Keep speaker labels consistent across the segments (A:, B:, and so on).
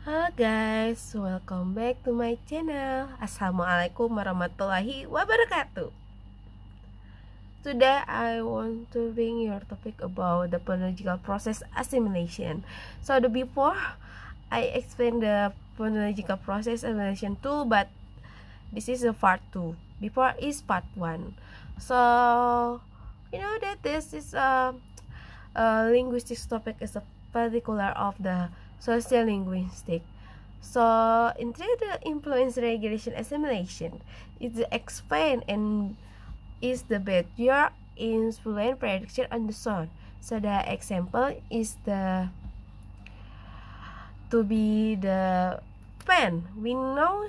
A: Halo guys, welcome back to my channel Assalamualaikum warahmatullahi wabarakatuh Today I want to bring your topic about the phonological process assimilation So the before I explain the phonological process assimilation tool But this is the part 2 Before is part 1 So you know that this is a, a linguistics topic is a particular of the sociolinguistic. So, interior influence regulation assimilation is the expand and is the behavior influence prediction on the sound. So, the example is the to be the pen. We know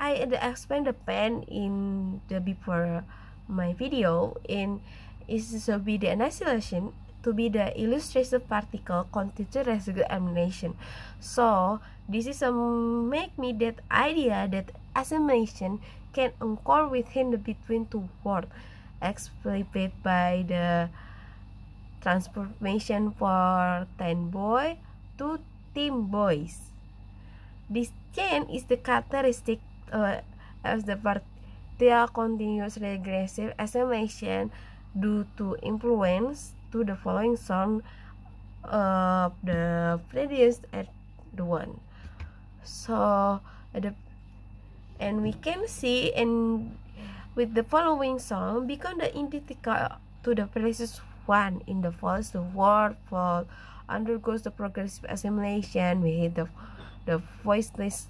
A: I explained the pen in the before my video in is to be the annihilation to be the illustrative particle residual animation, So this is a make me that idea that assimilation can occur within the between two words, explicated by the transformation for ten boy to team boys. This chain is the characteristic uh, as the partial continuous regressive assimilation due to influence to the following song, of the previous at the one so the and we can see and with the following song become the identical to the previous one in the first word for undergoes the progressive assimilation we hit the the voiceless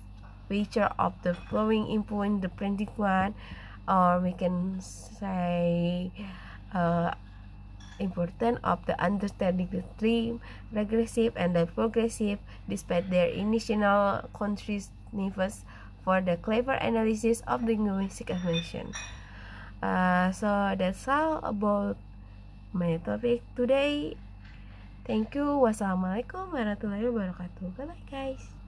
A: feature of the flowing input the printing one or we can say uh, important of the understanding the three regressive and the progressive despite their initial nervous for the clever analysis of the linguistic invention. Uh, so that's all about my topic today. Thank you. Wassalamualaikum warahmatullahi wabarakatuh. Bye bye guys.